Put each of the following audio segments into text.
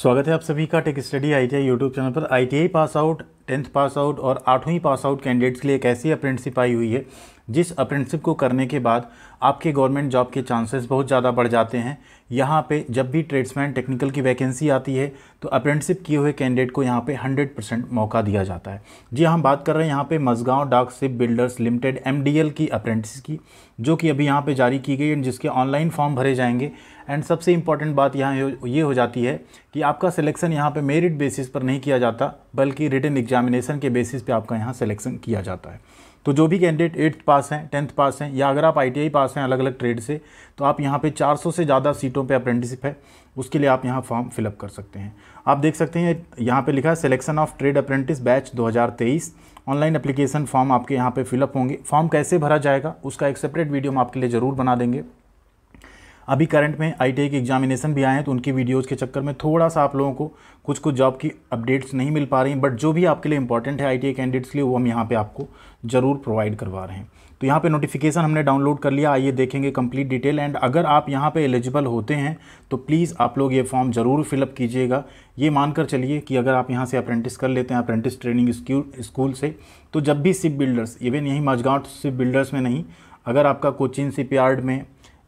स्वागत है आप सभी का tech study ITI YouTube channel पर ITI pass out tenth pass out और आठवीं पास आउट कैंडिडेट्स के लिए एक ऐसी अप्रेंटशिप आई हुई है जिस अप्रेंटशिप को करने के बाद आपके गवर्नमेंट जॉब के चांसेस बहुत ज़्यादा बढ़ जाते हैं यहाँ पे जब भी ट्रेड्समैन टेक्निकल की वैकेंसी आती है तो अप्रेंटशिप किए हुए कैंडिडेट को यहाँ पे 100 परसेंट मौका दिया जाता है जी हाँ, हम बात कर रहे हैं यहाँ पे Mazagon dock ship builders limited M की अप्रेंटिस की जो कि अभी यहाँ पर जारी की गई है जिसके ऑनलाइन फॉर्म भरे जाएंगे एंड सबसे इम्पॉर्टेंट बात यहाँ ये हो जाती है कि आपका सिलेक्शन यहाँ पे मेरिट बेसिस पर नहीं किया जाता बल्कि रिटर्न एग्जामिनेशन के बेसिस पे आपका यहाँ सिलेक्शन किया जाता है तो जो भी कैंडिडेट एट्थ पास हैं टेंथ पास हैं या अगर आप आई पास हैं अलग अलग ट्रेड से तो आप यहाँ पर चार से ज़्यादा सीटों पर अप्रेंटिसिप है उसके लिए आप यहाँ फॉर्म फिलअप कर सकते हैं आप देख सकते हैं यहाँ पर लिखा है selection of trade apprentice batch दो ऑनलाइन एप्लीकेशन फॉर्म आपके यहाँ पे फिलअप होंगे फॉर्म कैसे भरा जाएगा उसका एक सेपरेट वीडियो हम आपके लिए ज़रूर बना देंगे अभी करंट में आई के एग्जामिनेशन भी आए हैं तो उनकी वीडियोज़ के चक्कर में थोड़ा सा आप लोगों को कुछ कुछ जॉब की अपडेट्स नहीं मिल पा रही बट जो भी आपके लिए इंपॉर्टेंट है आई कैंडिडेट्स के लिए वो हम यहाँ पर आपको ज़रूर प्रोवाइड करवा रहे हैं तो यहाँ पे नोटिफिकेशन हमने डाउनलोड कर लिया आइए देखेंगे कंप्लीट डिटेल एंड अगर आप यहाँ पे एलिजिबल होते हैं तो प्लीज़ आप लोग ये फॉर्म ज़रूर फिलअप कीजिएगा ये मानकर चलिए कि अगर आप यहाँ से अप्रेंटिस कर लेते हैं अप्रेंटिस ट्रेनिंग स्कूल से तो जब भी सिप बिल्डर्स इवन यहीं मजगांव सिप बिल्डर्स में नहीं अगर आपका कोचिंग सिप यार्ड में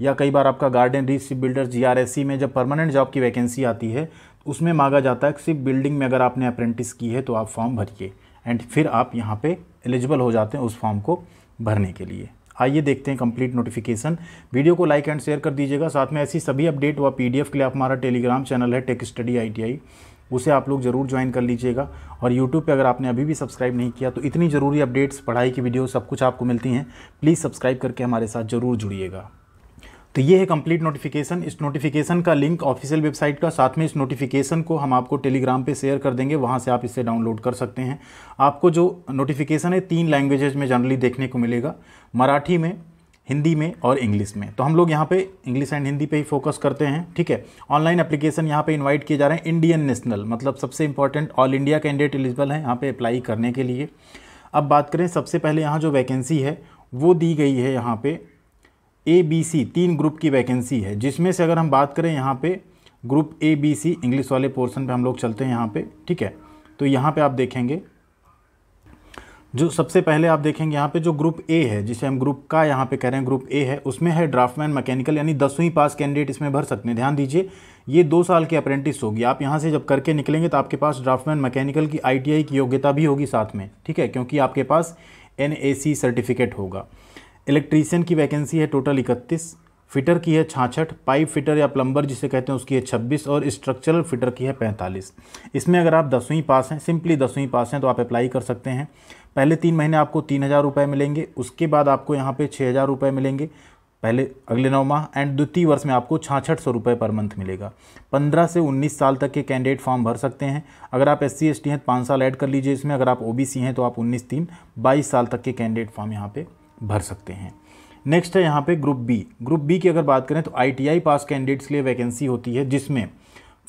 या कई बार आपका गार्डन रीच शिप बिल्डर जी में जब परमानेंट जॉब की वैकेंसी आती है तो उसमें मांगा जाता है कि सिर्फ बिल्डिंग में अगर आपने अप्रेंटिस की है तो आप फॉर्म भरिए एंड फिर आप यहाँ पे एलिजिबल हो जाते हैं उस फॉर्म को भरने के लिए आइए देखते हैं कंप्लीट नोटिफिकेशन वीडियो को लाइक एंड शेयर कर दीजिएगा साथ में ऐसी सभी अपडेट व पीडीएफ के लिए आप हमारा टेलीग्राम चैनल है टेक स्टडी आईटीआई उसे आप लोग ज़रूर ज्वाइन कर लीजिएगा और यूट्यूब पे अगर आपने अभी भी सब्सक्राइब नहीं किया तो इतनी ज़रूरी अपडेट्स पढ़ाई की वीडियो सब कुछ आपको मिलती हैं प्लीज़ सब्सक्राइब करके हमारे साथ ज़रूर जुड़िएगा तो ये है कंप्लीट नोटिफिकेशन इस नोटिफिकेशन का लिंक ऑफिशियल वेबसाइट का साथ में इस नोटिफिकेशन को हम आपको टेलीग्राम पे शेयर कर देंगे वहाँ से आप इसे डाउनलोड कर सकते हैं आपको जो नोटिफिकेशन है तीन लैंग्वेजेज में जनरली देखने को मिलेगा मराठी में हिंदी में और इंग्लिश में तो हम लोग यहाँ पे इंग्लिश एंड हिंदी पे ही फोकस करते हैं ठीक है ऑनलाइन एप्लीकेशन यहाँ पे इनवाइट किए जा रहे हैं इंडियन नेशनल मतलब सबसे important all India candidate eligible है यहाँ पे अप्लाई करने के लिए अब बात करें सबसे पहले यहाँ जो वैकेंसी है वो दी गई है यहाँ पर ए बी सी तीन ग्रुप की वैकेंसी है जिसमें से अगर हम बात करें यहाँ पे group A B C English वाले पोर्शन पे हम लोग चलते हैं यहाँ पे ठीक है तो यहाँ पे आप देखेंगे जो सबसे पहले आप देखेंगे यहाँ पे जो ग्रुप ए है जिसे हम ग्रुप का यहाँ पे कह रहे हैं ग्रुप ए है उसमें है ड्राफ्टमैन मैकेनिकल यानी दसवीं पास कैंडिडेट इसमें भर सकते हैं ध्यान दीजिए ये दो साल की अप्रेंटिस होगी आप यहाँ से जब करके निकलेंगे तो आपके पास ड्राफ्टमैन मैकेनिकल की आई की योग्यता भी होगी साथ में ठीक है क्योंकि आपके पास एन सर्टिफिकेट होगा इलेक्ट्रीशियन की वैकेंसी है टोटल इकतीस फिटर की है छाछठ पाइप फिटर या प्लम्बर जिसे कहते हैं उसकी है छब्बीस और स्ट्रक्चरल फिटर की है पैंतालीस इसमें अगर आप दसवीं पास हैं सिंपली दसवीं पास हैं तो आप अप्लाई कर सकते हैं पहले तीन महीने आपको तीन हज़ार रुपये मिलेंगे उसके बाद आपको यहाँ पे छः हज़ार रुपये मिलेंगे पहले अगले नौ माह एंड द्वितीय वर्ष में आपको छाछठ सौ रुपये पर मंथ मिलेगा पंद्रह से उन्नीस साल तक के कैंडिडेट फॉर्म भर सकते हैं अगर आप एस सी हैं तो पाँच साल ऐड कर लीजिए इसमें अगर आप ओ हैं तो आप उन्नीस तीन बाईस साल तक के कैंडिडेट फॉर्म यहाँ पर भर सकते हैं नेक्स्ट है यहाँ पे ग्रुप बी ग्रुप बी की अगर बात करें तो आईटीआई पास कैंडिडेट्स के लिए वैकेंसी होती है जिसमें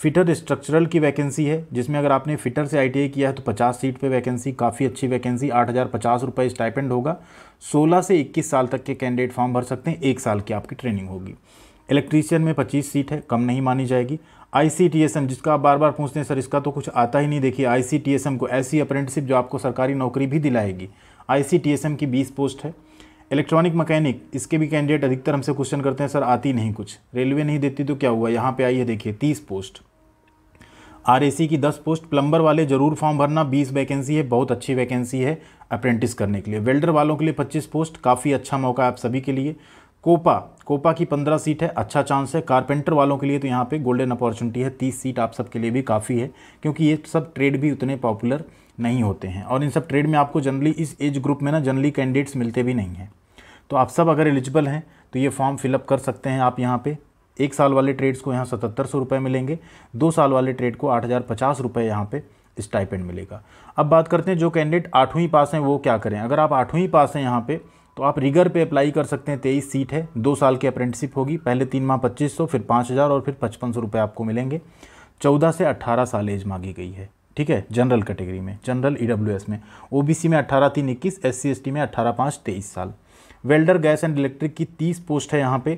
फिटर स्ट्रक्चरल की वैकेंसी है जिसमें अगर आपने फिटर से आईटीआई किया है तो 50 सीट पे वैकेंसी काफ़ी अच्छी वैकेंसी आठ हज़ार पचास रुपये स्टाइपेंड होगा 16 से 21 साल तक के कैंडिडेट फॉर्म भर सकते हैं एक साल की आपकी ट्रेनिंग होगी इलेक्ट्रीशियन में पच्चीस सीट है कम नहीं मानी जाएगी आई जिसका आप बार बार पूछते हैं सर इसका तो कुछ आता ही नहीं देखिए आई को ऐसी अप्रेंटिसिप जो आपको सरकारी नौकरी भी दिलाएगी आई की बीस पोस्ट है इलेक्ट्रॉनिक मकैनिक इसके भी कैंडिडेट अधिकतर हमसे क्वेश्चन करते हैं सर आती नहीं कुछ रेलवे नहीं देती तो क्या हुआ यहाँ पे आई है देखिए तीस पोस्ट आर की दस पोस्ट प्लम्बर वाले जरूर फॉर्म भरना बीस वैकेंसी है बहुत अच्छी वैकेंसी है अप्रेंटिस करने के लिए वेल्डर वालों के लिए पच्चीस पोस्ट काफ़ी अच्छा मौका है आप सभी के लिए कोपा कोपा की पंद्रह सीट है अच्छा चांस है कारपेंटर वालों के लिए तो यहाँ पे गोल्डन अपॉर्चुनिटी है तीस सीट आप सबके लिए भी काफ़ी है क्योंकि ये सब ट्रेड भी उतने पॉपुलर नहीं होते हैं और इन सब ट्रेड में आपको जनरली इस एज ग्रुप में ना जनरली कैंडिडेट्स मिलते भी नहीं हैं तो आप सब अगर एलिजिबल हैं तो ये फॉर्म फिलअप कर सकते हैं आप यहाँ पे एक साल वाले ट्रेड्स को यहाँ सतहत्तर सौ रुपये मिलेंगे दो साल वाले ट्रेड को आठ हज़ार पचास रुपये यहाँ पर स्टाइपेंड मिलेगा अब बात करते हैं जो कैंडिडेट आठवीं पास हैं वो क्या करें अगर आप आठवीं पास हैं यहाँ पर तो आप रिगर पे अप्लाई कर सकते हैं तेईस सीट है दो साल की अप्रेंटिसिप होगी पहले तीन माह पच्चीस सौ फिर पाँच हज़ार और फिर पचपन सौ रुपये आपको मिलेंगे चौदह से अट्ठारह साल एज मांगी गई है ठीक है जनरल कैटेगरी में जनरल ई e में ओ में अट्ठारह तीन इक्कीस एस सी में अट्ठारह पाँच तेईस साल वेल्डर गैस एंड इलेक्ट्रिक की तीस पोस्ट है यहाँ पे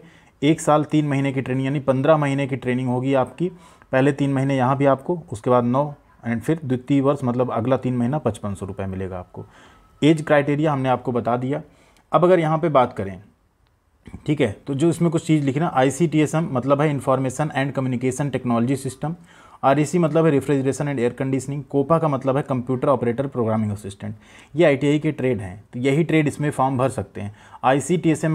एक साल तीन महीने की ट्रेनिंग यानी पंद्रह महीने की ट्रेनिंग होगी आपकी पहले तीन महीने यहाँ भी आपको उसके बाद नौ एंड फिर द्वितीय वर्ष मतलब अगला तीन महीना पचपन सौ रुपये मिलेगा आपको एज क्राइटेरिया हमने आपको बता दिया अब अगर यहाँ पे बात करें ठीक है तो जो इसमें कुछ चीज़ लिखना आई सी मतलब है information and communication technology system R e मतलब है refrigeration and air conditioning COPA का मतलब है कंप्यूटर ऑपरेटर प्रोग्रामिंग असिस्टेंट ये आई के ट्रेड हैं तो यही ट्रेड इसमें फॉर्म भर सकते हैं आई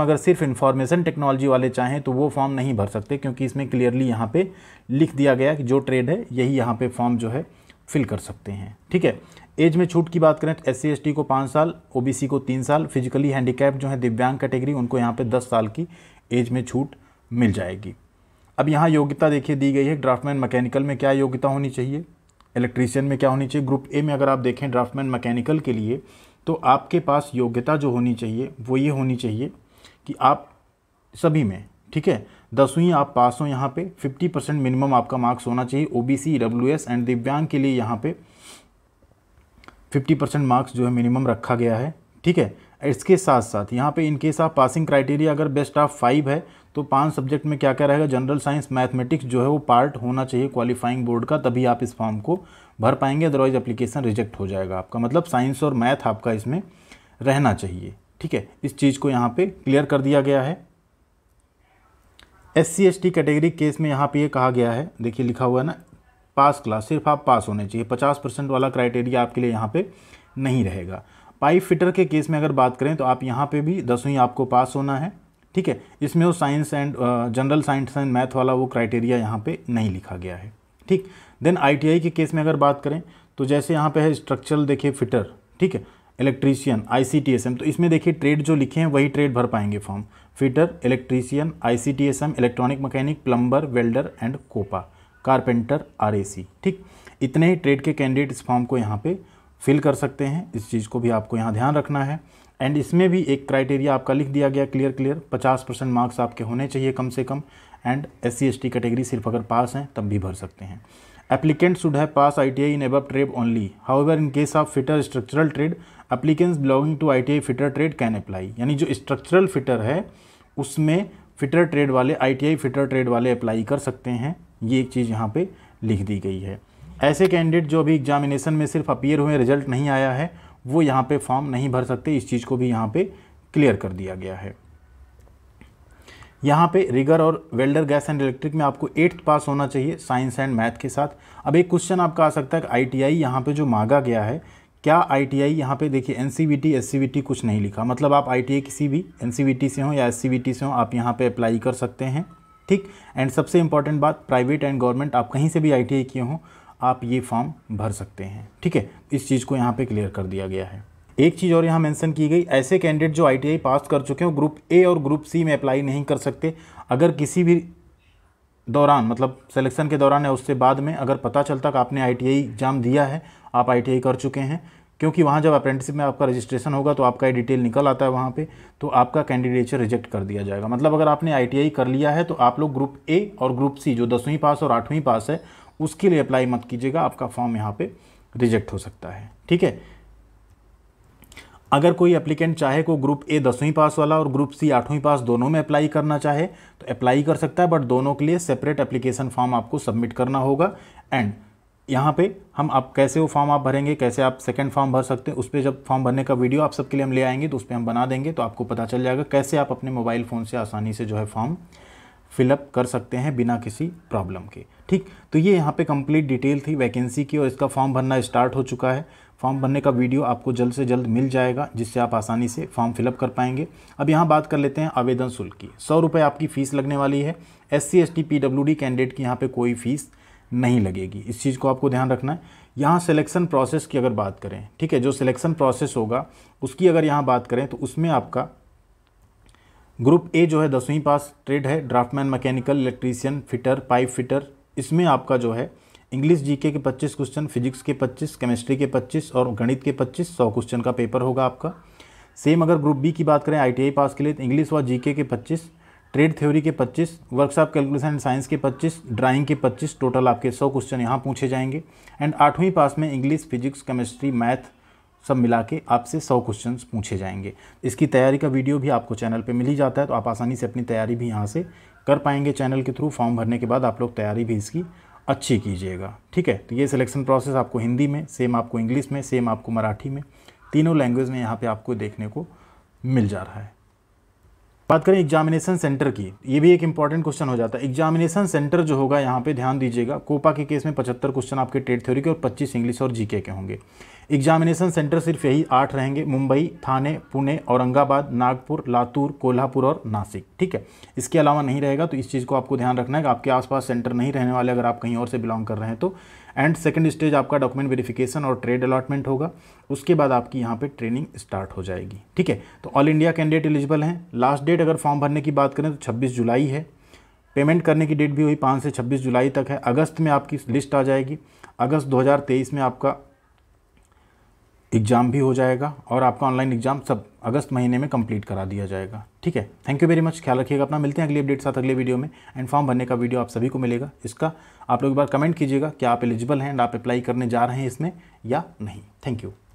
अगर सिर्फ इन्फॉर्मेशन टेक्नोलॉजी वाले चाहें तो वो फॉर्म नहीं भर सकते क्योंकि इसमें क्लियरली यहाँ पर लिख दिया गया कि जो ट्रेड है यही यहाँ पर फॉर्म जो है फिल कर सकते हैं ठीक है एज में छूट की बात करें तो एस सी को पाँच साल ओ को तीन साल फिजिकली हैंडीकैप जो है दिव्यांग कैटेगरी उनको यहाँ पे दस साल की एज में छूट मिल जाएगी अब यहाँ योग्यता देखिए दी गई है ड्राफ्टमैन मैकेनिकल में क्या योग्यता होनी चाहिए इलेक्ट्रीशियन में क्या होनी चाहिए ग्रुप ए में अगर आप देखें ड्राफ्टमैन मैकेनिकल के लिए तो आपके पास योग्यता जो होनी चाहिए वो ये होनी चाहिए कि आप सभी में ठीक है दसवीं आप पास हो यहाँ पे 50 परसेंट मिनिमम आपका मार्क्स होना चाहिए O B C W S and दिव्यांग के लिए यहाँ पे 50 परसेंट मार्क्स जो है मिनिमम रखा गया है ठीक है इसके साथ साथ यहाँ पे इनकेस आप पासिंग क्राइटेरिया अगर बेस्ट ऑफ फाइव है तो पांच सब्जेक्ट में क्या क्या रहेगा जनरल साइंस मैथमेटिक्स जो है वो पार्ट होना चाहिए क्वालिफाइंग बोर्ड का तभी आप इस फॉर्म को भर पाएंगे अदरवाइज एप्लीकेशन रिजेक्ट हो जाएगा आपका मतलब साइंस और मैथ आपका इसमें रहना चाहिए ठीक है इस चीज़ को यहाँ पे क्लियर कर दिया गया है S C S T category case में यहाँ पे ये कहा गया है देखिए लिखा हुआ है ना पास क्लास सिर्फ आप पास होने चाहिए पचास परसेंट वाला क्राइटेरिया आपके लिए यहाँ पे नहीं रहेगा पाइप फिटर के केस में अगर बात करें तो आप यहाँ पे भी दसवीं आपको पास होना है ठीक है इसमें वो science and general science and math वाला वो क्राइटेरिया यहाँ पे नहीं लिखा गया है ठीक देन आईटीआई के केस में अगर बात करें तो जैसे यहाँ पे है स्ट्रक्चरल देखिए फिटर ठीक है इलेक्ट्रीशियन आई तो इसमें देखिए ट्रेड जो लिखे हैं वही ट्रेड भर पाएंगे फॉर्म फिटर इलेक्ट्रीशियन आई electronic mechanic plumber welder and COPA carpenter आर ठीक इतने ही ट्रेड के कैंडिडेट इस फॉर्म को यहाँ पे फिल कर सकते हैं इस चीज़ को भी आपको यहाँ ध्यान रखना है एंड इसमें भी एक क्राइटेरिया आपका लिख दिया गया क्लियर क्लियर 50 परसेंट मार्क्स आपके होने चाहिए कम से कम एंड एस सी कैटेगरी सिर्फ अगर पास हैं तब भी भर सकते हैं applicant should have pass I T I in एब trade only however in case of fitter structural trade applicants belonging to I fitter trade can apply यानी जो स्ट्रक्चरल फिटर है उसमें फिटर ट्रेड वाले आई फिटर ट्रेड वाले apply कर सकते हैं ये एक चीज़ यहाँ पर लिख दी गई है ऐसे कैंडिडेट जो अभी एग्जामिनेशन में सिर्फ अपीयर हुए रिजल्ट नहीं आया है वो यहाँ पे फॉर्म नहीं भर सकते इस चीज़ को भी यहाँ पे क्लियर कर दिया गया है यहाँ पे रिगर और वेल्डर गैस एंड इलेक्ट्रिक में आपको एट्थ पास होना चाहिए साइंस एंड मैथ के साथ अब एक क्वेश्चन आपका आ सकता है आई आई यहाँ पे जो मांगा गया है क्या आई टी आई यहाँ पे देखिए एनसीवीटी एससीवीटी कुछ नहीं लिखा मतलब आप आई किसी भी एनसीवीटी से हो या एससीवीटी से हो आप यहाँ पे अप्लाई कर सकते हैं ठीक एंड सबसे इंपॉर्टेंट बात प्राइवेट एंड गवर्नमेंट आप कहीं से भी आई किए हों आप ये फॉर्म भर सकते हैं ठीक है इस चीज़ को यहाँ पे क्लियर कर दिया गया है एक चीज़ और यहाँ मेंशन की गई ऐसे कैंडिडेट जो आईटीआई पास कर चुके हैं ग्रुप ए और ग्रुप सी में अप्लाई नहीं कर सकते अगर किसी भी दौरान मतलब सिलेक्शन के दौरान या उससे बाद में अगर पता चलता कि आपने आई एग्ज़ाम दिया है आप आई कर चुके हैं क्योंकि वहाँ जब अप्रेंटिसिप में आपका रजिस्ट्रेशन होगा तो आपका डिटेल निकल आता है वहाँ पे तो आपका कैंडिडेचर रिजेक्ट कर दिया जाएगा मतलब अगर आपने आईटीआई कर लिया है तो आप लोग ग्रुप ए और ग्रुप सी जो दसवीं पास और आठवीं पास है उसके लिए अप्लाई मत कीजिएगा आपका फॉर्म यहाँ पे रिजेक्ट हो सकता है ठीक है अगर कोई एप्लीकेंट चाहे को ग्रुप ए दसवीं पास वाला और ग्रुप सी आठवीं पास दोनों में अप्लाई करना चाहे तो अप्लाई कर सकता है बट दोनों के लिए सेपरेट एप्लीकेशन फॉर्म आपको सबमिट करना होगा एंड यहाँ पे हम आप कैसे वो फॉर्म आप भरेंगे कैसे आप सेकंड फॉर्म भर सकते हैं उस पर जब फॉर्म भरने का वीडियो आप सबके लिए हम ले आएंगे तो उस पर हम बना देंगे तो आपको पता चल जाएगा कैसे आप अपने मोबाइल फ़ोन से आसानी से जो है फॉर्म फिलअप कर सकते हैं बिना किसी प्रॉब्लम के ठीक तो ये यहाँ पे कंप्लीट डिटेल थी वैकेंसी की और इसका फॉर्म भरना स्टार्ट हो चुका है फॉर्म भरने का वीडियो आपको जल्द से जल्द मिल जाएगा जिससे आप आसानी से फॉर्म फिलअप कर पाएंगे अब यहाँ बात कर लेते हैं आवेदन शुल्क की सौ रुपये आपकी फ़ीस लगने वाली है S C S T P W D candidate की यहाँ पर कोई फ़ीस नहीं लगेगी इस चीज़ को आपको ध्यान रखना है यहाँ सिलेक्शन प्रोसेस की अगर बात करें ठीक है जो सिलेक्शन प्रोसेस होगा उसकी अगर यहाँ बात करें तो उसमें आपका ग्रुप ए जो है दसवीं पास ट्रेड है draftsman mechanical electrician fitter pipe fitter इसमें आपका जो है इंग्लिश जीके के 25 क्वेश्चन फिजिक्स के 25 केमिस्ट्री के 25 और गणित के 25 सौ क्वेश्चन का पेपर होगा आपका सेम अगर ग्रुप बी की बात करें आईटीआई पास के लिए तो इंग्लिश व जीके के 25 ट्रेड थ्योरी के 25 वर्कशॉप कैलकुलेशन एंड साइंस के 25 ड्राइंग के 25 टोटल आपके 100 क्वेश्चन यहाँ पूछे जाएंगे एंड आठवीं पास में इंग्लिश फिजिक्स केमिस्ट्री मैथ सब मिला के आपसे सौ क्वेश्चन पूछे जाएंगे इसकी तैयारी का वीडियो भी आपको चैनल पर मिल ही जाता है तो आप आसानी से अपनी तैयारी भी यहाँ से कर पाएंगे चैनल के थ्रू फॉर्म भरने के बाद आप लोग तैयारी भी इसकी अच्छी कीजिएगा ठीक है तो ये सिलेक्शन प्रोसेस आपको हिंदी में सेम आपको इंग्लिश में सेम आपको मराठी में तीनों लैंग्वेज में यहाँ पे आपको देखने को मिल जा रहा है बात करें एग्जामिनेशन सेंटर की ये भी एक इंपॉर्टेंट क्वेश्चन हो जाता है एग्जामिनेशन सेंटर जो होगा यहाँ पे ध्यान दीजिएगा कोपा के केस में पचहत्तर क्वेश्चन आपके टेट थ्योरी के और पच्चीस इंग्लिश और जीके के होंगे एग्जामिनेशन सेंटर सिर्फ यही आठ रहेंगे मुंबई थाने पुणे औरंगाबाद नागपुर लातूर कोल्हापुर और नासिक ठीक है इसके अलावा नहीं रहेगा तो इस चीज़ को आपको ध्यान रखना है कि आपके आसपास सेंटर नहीं रहने वाले अगर आप कहीं और से बिलोंग कर रहे हैं तो एंड सेकेंड स्टेज आपका डॉक्यूमेंट वेरिफिकेशन और ट्रेड अलॉटमेंट होगा उसके बाद आपकी यहाँ पे ट्रेनिंग स्टार्ट हो जाएगी ठीक है तो ऑल इंडिया कैंडिडेट एलिजिबल हैं लास्ट डेट अगर फॉर्म भरने की बात करें तो छब्बीस जुलाई है पेमेंट करने की डेट भी वही पाँच से छब्बीस जुलाई तक है अगस्त में आपकी लिस्ट आ जाएगी अगस्त दो में आपका एग्ज़ाम भी हो जाएगा और आपका ऑनलाइन एग्ज़ाम सब अगस्त महीने में कंप्लीट करा दिया जाएगा ठीक है थैंक यू वेरी मच ख्याल रखिएगा अपना मिलते हैं अगली अपडेट साथ अगले वीडियो में एंड फॉर्म भरने का वीडियो आप सभी को मिलेगा इसका आप लोग एक बार कमेंट कीजिएगा कि आप एलिजिबल हैं एंड आप अप्लाई करने जा रहे हैं इसमें या नहीं थैंक यू